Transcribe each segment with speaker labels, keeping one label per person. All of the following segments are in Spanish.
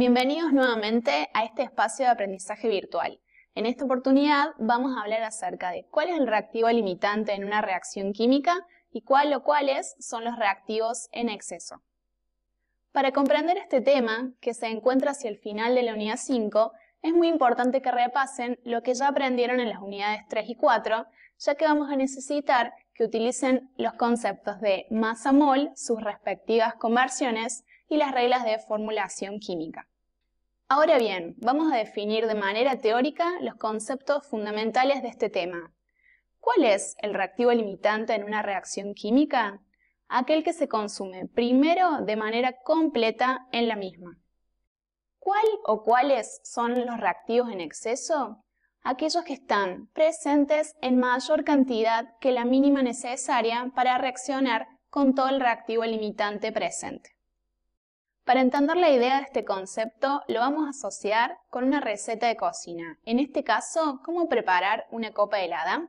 Speaker 1: Bienvenidos nuevamente a este espacio de aprendizaje virtual. En esta oportunidad vamos a hablar acerca de cuál es el reactivo limitante en una reacción química y cuál o cuáles son los reactivos en exceso. Para comprender este tema, que se encuentra hacia el final de la unidad 5, es muy importante que repasen lo que ya aprendieron en las unidades 3 y 4, ya que vamos a necesitar que utilicen los conceptos de masa mol, sus respectivas conversiones y las reglas de formulación química. Ahora bien, vamos a definir de manera teórica los conceptos fundamentales de este tema. ¿Cuál es el reactivo limitante en una reacción química? Aquel que se consume primero de manera completa en la misma. ¿Cuál o cuáles son los reactivos en exceso? Aquellos que están presentes en mayor cantidad que la mínima necesaria para reaccionar con todo el reactivo limitante presente. Para entender la idea de este concepto, lo vamos a asociar con una receta de cocina. En este caso, cómo preparar una copa helada.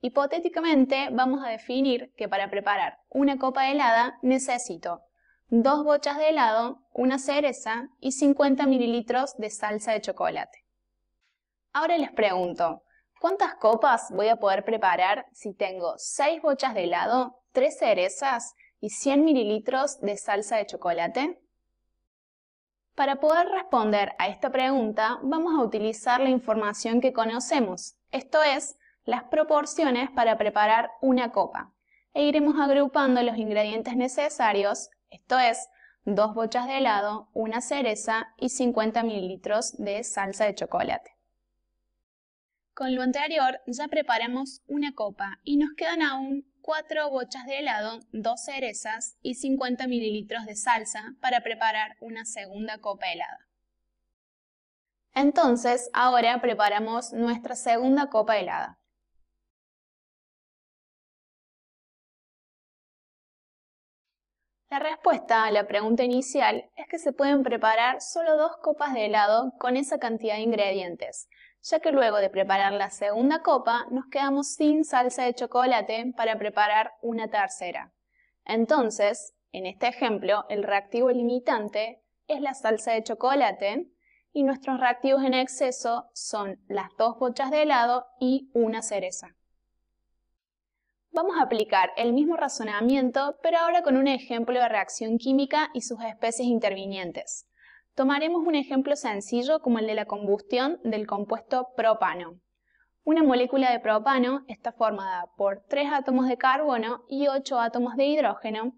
Speaker 1: Hipotéticamente, vamos a definir que para preparar una copa helada necesito dos bochas de helado, una cereza y 50 mililitros de salsa de chocolate. Ahora les pregunto, ¿cuántas copas voy a poder preparar si tengo 6 bochas de helado, 3 cerezas y 100 mililitros de salsa de chocolate? Para poder responder a esta pregunta, vamos a utilizar la información que conocemos, esto es, las proporciones para preparar una copa, e iremos agrupando los ingredientes necesarios, esto es, dos bochas de helado, una cereza y 50 mililitros de salsa de chocolate. Con lo anterior ya preparamos una copa y nos quedan aún 4 bochas de helado, 2 cerezas y 50 mililitros de salsa para preparar una segunda copa helada. Entonces, ahora preparamos nuestra segunda copa helada. La respuesta a la pregunta inicial es que se pueden preparar solo dos copas de helado con esa cantidad de ingredientes, ya que luego de preparar la segunda copa nos quedamos sin salsa de chocolate para preparar una tercera. Entonces, en este ejemplo, el reactivo limitante es la salsa de chocolate y nuestros reactivos en exceso son las dos bochas de helado y una cereza. Vamos a aplicar el mismo razonamiento, pero ahora con un ejemplo de reacción química y sus especies intervinientes. Tomaremos un ejemplo sencillo como el de la combustión del compuesto propano. Una molécula de propano está formada por 3 átomos de carbono y 8 átomos de hidrógeno.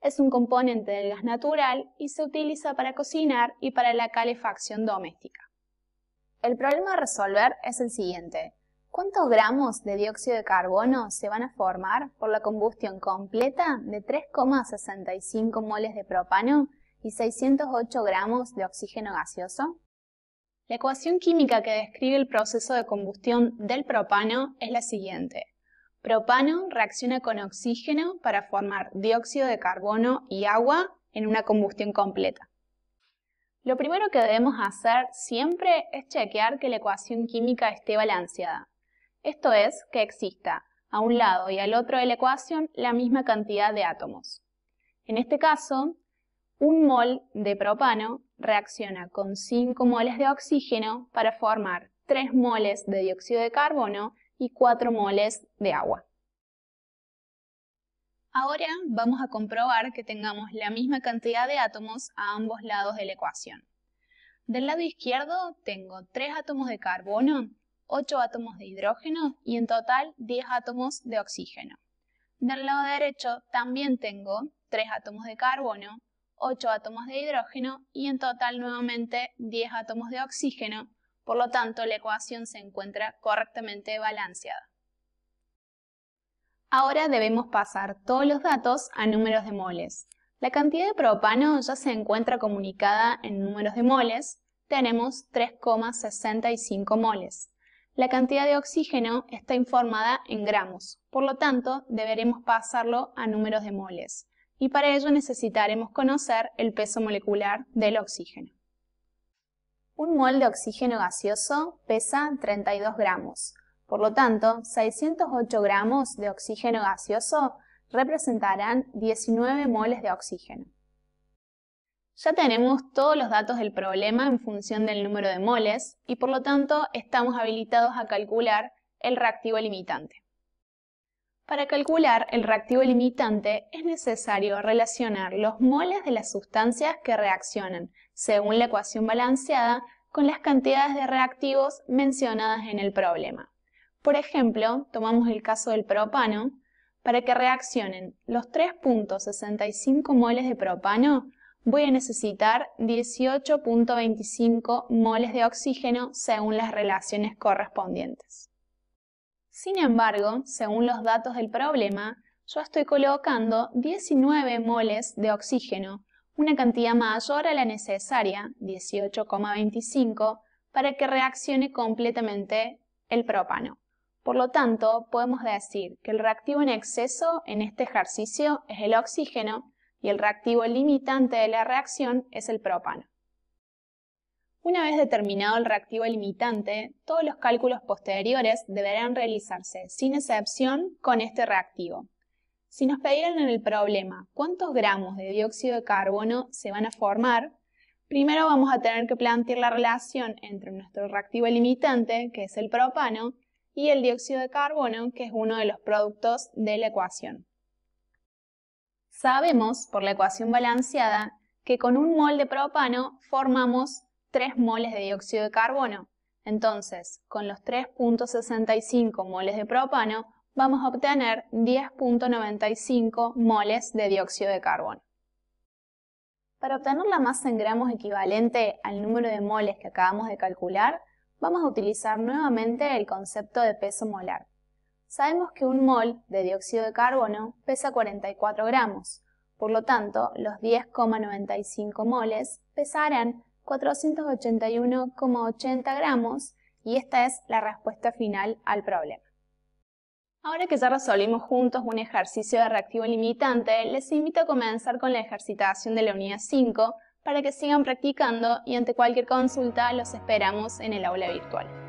Speaker 1: Es un componente del gas natural y se utiliza para cocinar y para la calefacción doméstica. El problema a resolver es el siguiente. ¿Cuántos gramos de dióxido de carbono se van a formar por la combustión completa de 3,65 moles de propano y 608 gramos de oxígeno gaseoso? La ecuación química que describe el proceso de combustión del propano es la siguiente. Propano reacciona con oxígeno para formar dióxido de carbono y agua en una combustión completa. Lo primero que debemos hacer siempre es chequear que la ecuación química esté balanceada. Esto es, que exista a un lado y al otro de la ecuación la misma cantidad de átomos. En este caso, un mol de propano reacciona con 5 moles de oxígeno para formar 3 moles de dióxido de carbono y 4 moles de agua. Ahora vamos a comprobar que tengamos la misma cantidad de átomos a ambos lados de la ecuación. Del lado izquierdo tengo 3 átomos de carbono, 8 átomos de hidrógeno y en total 10 átomos de oxígeno. Del lado derecho también tengo 3 átomos de carbono, 8 átomos de hidrógeno y en total nuevamente 10 átomos de oxígeno, por lo tanto la ecuación se encuentra correctamente balanceada. Ahora debemos pasar todos los datos a números de moles. La cantidad de propano ya se encuentra comunicada en números de moles, tenemos 3,65 moles. La cantidad de oxígeno está informada en gramos, por lo tanto deberemos pasarlo a números de moles y para ello necesitaremos conocer el peso molecular del oxígeno. Un mol de oxígeno gaseoso pesa 32 gramos, por lo tanto 608 gramos de oxígeno gaseoso representarán 19 moles de oxígeno. Ya tenemos todos los datos del problema en función del número de moles y por lo tanto estamos habilitados a calcular el reactivo limitante. Para calcular el reactivo limitante es necesario relacionar los moles de las sustancias que reaccionan, según la ecuación balanceada, con las cantidades de reactivos mencionadas en el problema. Por ejemplo, tomamos el caso del propano. Para que reaccionen los 3.65 moles de propano, voy a necesitar 18.25 moles de oxígeno según las relaciones correspondientes. Sin embargo, según los datos del problema, yo estoy colocando 19 moles de oxígeno, una cantidad mayor a la necesaria, 18,25, para que reaccione completamente el propano. Por lo tanto, podemos decir que el reactivo en exceso en este ejercicio es el oxígeno y el reactivo limitante de la reacción es el propano. Una vez determinado el reactivo limitante, todos los cálculos posteriores deberán realizarse, sin excepción, con este reactivo. Si nos pidieran en el problema cuántos gramos de dióxido de carbono se van a formar, primero vamos a tener que plantear la relación entre nuestro reactivo limitante, que es el propano, y el dióxido de carbono, que es uno de los productos de la ecuación. Sabemos, por la ecuación balanceada, que con un mol de propano formamos 3 moles de dióxido de carbono. Entonces, con los 3.65 moles de propano, vamos a obtener 10.95 moles de dióxido de carbono. Para obtener la masa en gramos equivalente al número de moles que acabamos de calcular, vamos a utilizar nuevamente el concepto de peso molar. Sabemos que un mol de dióxido de carbono pesa 44 gramos, por lo tanto, los 10,95 moles pesarán 481,80 gramos y esta es la respuesta final al problema. Ahora que ya resolvimos juntos un ejercicio de reactivo limitante, les invito a comenzar con la ejercitación de la unidad 5 para que sigan practicando y ante cualquier consulta los esperamos en el aula virtual.